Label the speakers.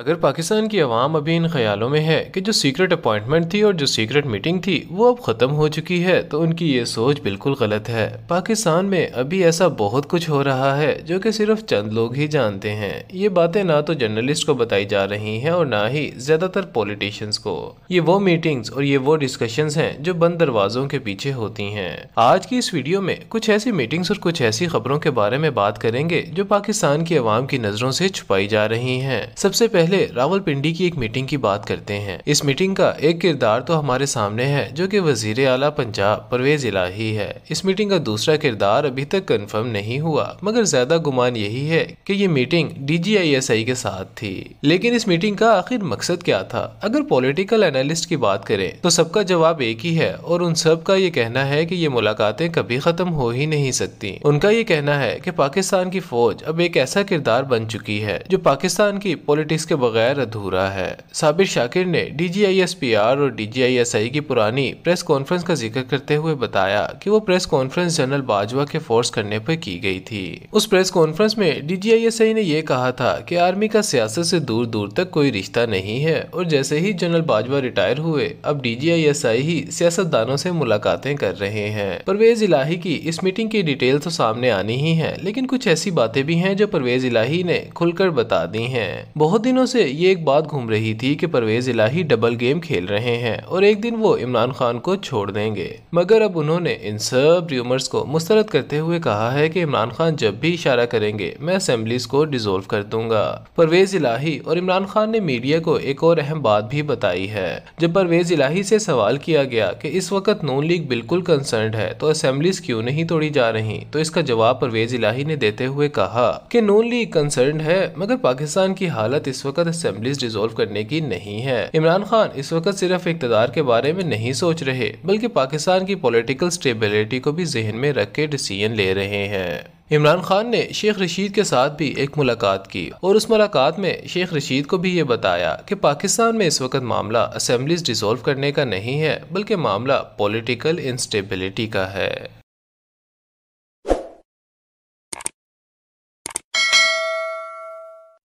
Speaker 1: अगर पाकिस्तान की आवाम अभी इन ख्यालों में है कि जो सीक्रेट अपॉइंटमेंट थी और जो सीक्रेट मीटिंग थी वो अब ख़त्म हो चुकी है तो उनकी ये सोच बिल्कुल गलत है पाकिस्तान में अभी ऐसा बहुत कुछ हो रहा है जो कि सिर्फ चंद लोग ही जानते हैं ये बातें ना तो जर्नलिस्ट को बताई जा रही हैं और ना ही ज़्यादातर पॉलिटिशियंस को ये वो मीटिंग्स और ये वो डिस्कशंस हैं जो बंद दरवाज़ों के पीछे होती हैं आज की इस वीडियो में कुछ ऐसी मीटिंग्स और कुछ ऐसी खबरों के बारे में बात करेंगे जो पाकिस्तान की आवाम की नज़रों से छुपाई जा रही हैं सबसे पहले पहले रावलपिंडी की एक मीटिंग की बात करते हैं इस मीटिंग का एक किरदार तो हमारे सामने है जो कि वजीर आला पंजाब परवेज इलाही है इस मीटिंग का दूसरा किरदार अभी तक कंफर्म नहीं हुआ मगर ज्यादा गुमान यही है कि ये मीटिंग डीजीआईएसआई के साथ थी लेकिन इस मीटिंग का आखिर मकसद क्या था अगर पॉलिटिकल एनालिस्ट की बात करें तो सबका जवाब एक ही है और उन सब का ये कहना है की ये मुलाकातें कभी खत्म हो ही नहीं सकती उनका ये कहना है की पाकिस्तान की फौज अब एक ऐसा किरदार बन चुकी है जो पाकिस्तान की पॉलिटिक्स के बगैर अधूरा है साबिर शाकिर ने D G I S P R और D G I S I की पुरानी प्रेस कॉन्फ्रेंस का जिक्र करते हुए बताया कि वो प्रेस कॉन्फ्रेंस जनरल बाजवा के फोर्स करने पर की गई थी उस प्रेस कॉन्फ्रेंस में D G I S I ने यह कहा था कि आर्मी का सियासत से दूर दूर तक कोई रिश्ता नहीं है और जैसे ही जनरल बाजवा रिटायर हुए अब डी जी आई एस आई ही सियासतदानों से मुलाकातें कर रहे हैं परवेज इलाही की इस मीटिंग की डिटेल तो सामने आनी ही है लेकिन कुछ ऐसी बातें भी हैं जो परवेज इलाही ने खुलकर बता दी हैं बहुत दिनों दिनों से ये एक बात घूम रही थी कि परवेज इलाही डबल गेम खेल रहे हैं और एक दिन वो इमरान खान को छोड़ देंगे मगर अब उन्होंने इन सब र्यूमर्स को मुस्तरद करते हुए कहा है कि इमरान खान जब भी इशारा करेंगे मैं असम्बलीज को डिजोल्व कर दूंगा परवेज इलाही और इमरान खान ने मीडिया को एक और अहम बात भी बताई है जब परवेज इलाही से सवाल किया गया कि इस वक्त नून लीग बिल्कुल कंसर्न है तो असम्बलीज क्यों नहीं तोड़ी जा रही तो इसका जवाब परवेज इलाही ने देते हुए कहा कि नून लीग कंसर्न है मगर पाकिस्तान की हालत इस वक्त वक्त असम्बली डिजोल्व करने की नहीं है इमरान खान इस वक्त सिर्फ इकतदार के बारे में नहीं सोच रहे बल्कि पाकिस्तान की पोलिटिकल स्टेबिलिटी को भी जहन में रख के डिसीजन ले रहे हैं इमरान खान ने शेख रशीद के साथ भी एक मुलाकात की और उस मुलाकात में शेख रशीद को भी ये बताया कि पाकिस्तान में इस वक्त मामला असम्बली डिसॉल्व करने का नहीं है बल्कि मामला पॉलिटिकल इंस्टेबिलिटी का है